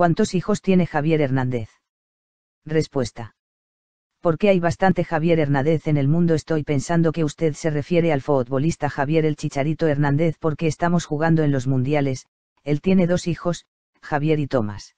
¿Cuántos hijos tiene Javier Hernández? Respuesta. Porque hay bastante Javier Hernández en el mundo? Estoy pensando que usted se refiere al futbolista Javier el Chicharito Hernández porque estamos jugando en los mundiales, él tiene dos hijos, Javier y Tomás.